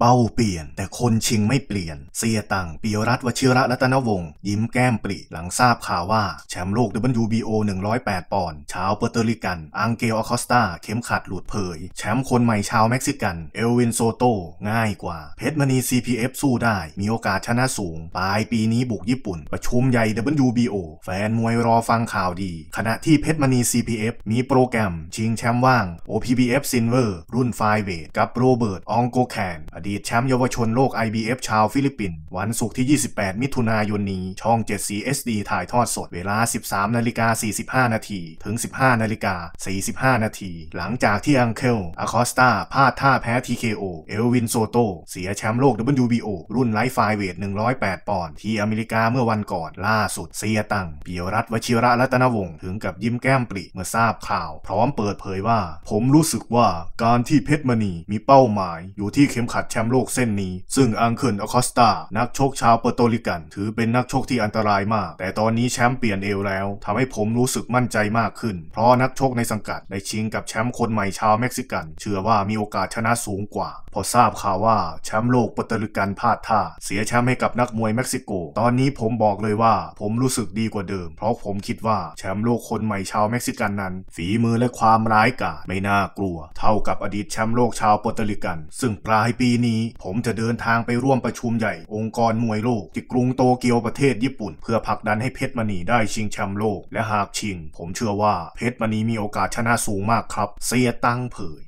เป้าเปลี่ยนแต่คนชิงไม่เปลี่ยน เสียตังปิยรัตวชิระรัตนวงศ์ยิ้มแก้มปริหลังทราบข่าวว่าแชมป์โลก WBO 108ปอนด์ชาวเปอร์เตริกันอังเกลอคอสตา เข็มขัดหลุดเผย แชมป์คนใหม่ชาวเม็กซิกัน เอลวินโซโตง่ายกว่าเพชรมณี CPF สู้ได้มีโอกาสชนะสูงปลายปีนี้บุกญี่ปุ่น ประชุมใหญ่ WBO แฟนมวยรอฟังข่าวดีขณะที่เพชรมณี CPF มีโปรแกรมชิงแชมป์ว่าง OPBF Silver รุ่นไฟเวทกับโรเบิร์ตองโกแคนดีตแชมป์เยาวชนโลก IBF ชาวฟิลิปปินส์วันศุกร์ที่ 28 มิถุนายนนี้ช่อง 7 CSD ถ่ายทอดสดเวลา 13นาฬิกา45 นาทีถึง 15นาฬิกา45 นาที หลังจากที่อังเคิลอาคอสตาพลาดท่าแพ้ TKO เอลวินโซโตเสียแชมป์โลก WBO รุ่นไลฟ์ไฟเวท 108 ปอนด์ที่อเมริกาเมื่อวันก่อน ล่าสุดเซียตัง เปียรัตวชิระรัตนวงศ์ถึงกับยิ้มแก้มปริเมื่อทราบข่าว พร้อมเปิดเผยว่า ผมรู้สึกว่าการที่เพชรมณีมีเป้าหมายอยู่ที่เข็มขัดชมป์โลกเส้นนี้ ซึ่งอังเคิลอคอสตา นักชกชาวเปอร์โตริกัน ถือเป็นนักชกที่อันตรายมาก แต่ตอนนี้แชมป์เปลี่ยนเอวแล้ว ทำให้ผมรู้สึกมั่นใจมากขึ้น เพราะนักชกในสังกัดในชิงกับแชมป์คนใหม่ชาวเม็กซิกัน เชื่อว่ามีโอกาสชนะสูงกว่า พอทราบข่าวว่าแชมป์โลกเปอร์โตริกันพลาดท่า เสียแชมป์ให้กับนักมวยเม็กซิโก ตอนนี้ผมบอกเลยว่าผมรู้สึกดีกว่าเดิม เพราะผมคิดว่าแชมป์โลกคนใหม่ชาวเม็กซิกันนั้น ฝีมือและความร้ายกาจไม่น่ากลัว เท่ากับอดีตแชมป์โลกชาวเปอร์โตริกัน ซึ่งปลายปีนี้ผมจะเดินทางไปร่วมประชุมใหญ่ องค์กรมวยโลกที่กรุงโตเกียวประเทศญี่ปุ่น เพื่อผลักดันให้เพชรมณีได้ชิงแชมป์โลกและหากชิง ผมเชื่อว่าเพชรมณีมีโอกาสชนะสูงมากครับ เสียตังเผย